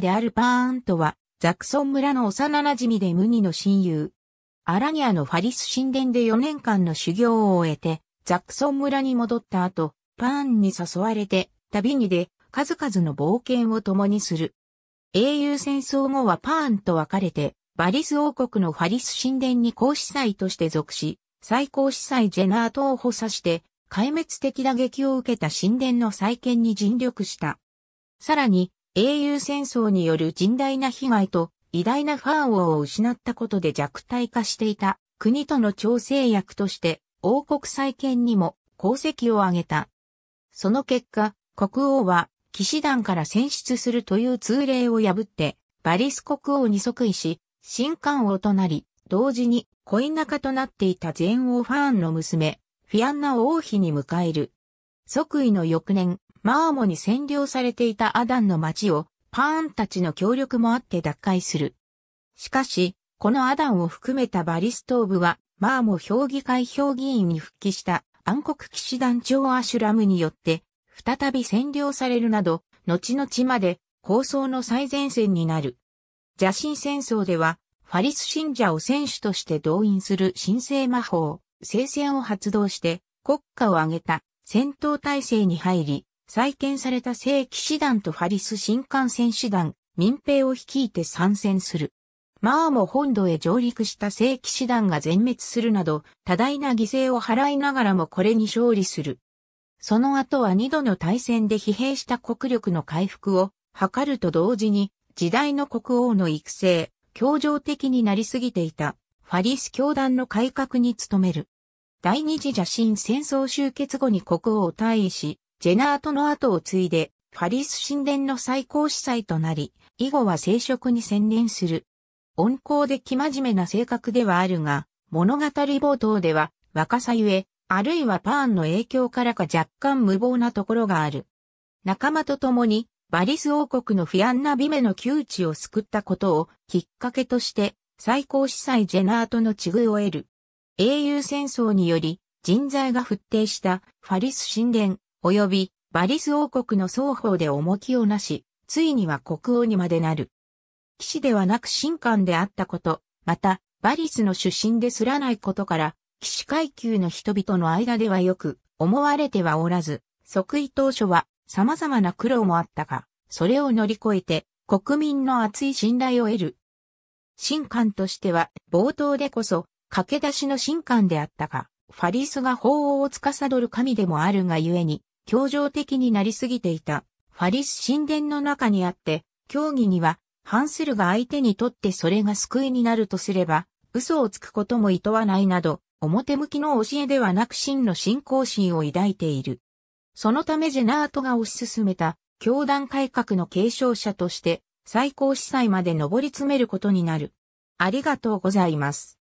であるパーンとは、ザクソン村の幼馴染で無二の親友。アラニアのファリス神殿で4年間の修行を終えて、ザクソン村に戻った後、パーンに誘われて、旅に出、数々の冒険を共にする。英雄戦争後はパーンと別れて、バリス王国のファリス神殿に公司祭として属し、最高司祭ジェナートを補佐して、壊滅的打撃を受けた神殿の再建に尽力した。さらに、英雄戦争による甚大な被害と偉大なファー王を失ったことで弱体化していた国との調整役として王国再建にも功績を挙げた。その結果、国王は騎士団から選出するという通例を破ってバリス国王に即位し、新官王となり、同時に恋仲となっていた全王ファーンの娘、フィアンナ王妃に迎える。即位の翌年、マーモに占領されていたアダンの町をパーンたちの協力もあって奪回する。しかし、このアダンを含めたバリストーブは、マーモ評議会評議員に復帰した暗黒騎士団長アシュラムによって、再び占領されるなど、後々まで構想の最前線になる。邪神戦争では、ファリス信者を選手として動員する神聖魔法、聖戦を発動して、国家を挙げた戦闘体制に入り、再建された正規師団とファリス新幹線師団、民兵を率いて参戦する。マーモ本土へ上陸した正規師団が全滅するなど、多大な犠牲を払いながらもこれに勝利する。その後は二度の大戦で疲弊した国力の回復を図ると同時に、時代の国王の育成、協情的になりすぎていた、ファリス教団の改革に努める。第二次邪神戦争終結後に国王を退位し、ジェナートの後を継いで、ファリス神殿の最高司祭となり、以後は聖職に専念する。温厚で生真面目な性格ではあるが、物語冒頭では若さゆえ、あるいはパーンの影響からか若干無謀なところがある。仲間と共にバリス王国のフィアンナ・ビメの窮地を救ったことをきっかけとして最高司祭ジェナートの地遇を得る。英雄戦争により人材が沸騰したファリス神殿及びバリス王国の双方で重きをなし、ついには国王にまでなる。騎士ではなく神官であったこと、また、バリスの出身ですらないことから、騎士階級の人々の間ではよく思われてはおらず、即位当初は様々な苦労もあったが、それを乗り越えて国民の厚い信頼を得る。神官としては冒頭でこそ駆け出しの神官であったが、ファリスが法王を司る神でもあるがゆえに、協情的になりすぎていた、ファリス神殿の中にあって、教義には、反するが相手にとってそれが救いになるとすれば、嘘をつくことも厭わないなど、表向きの教えではなく真の信仰心を抱いている。そのためジェナートが推し進めた、教団改革の継承者として、最高司祭まで上り詰めることになる。ありがとうございます。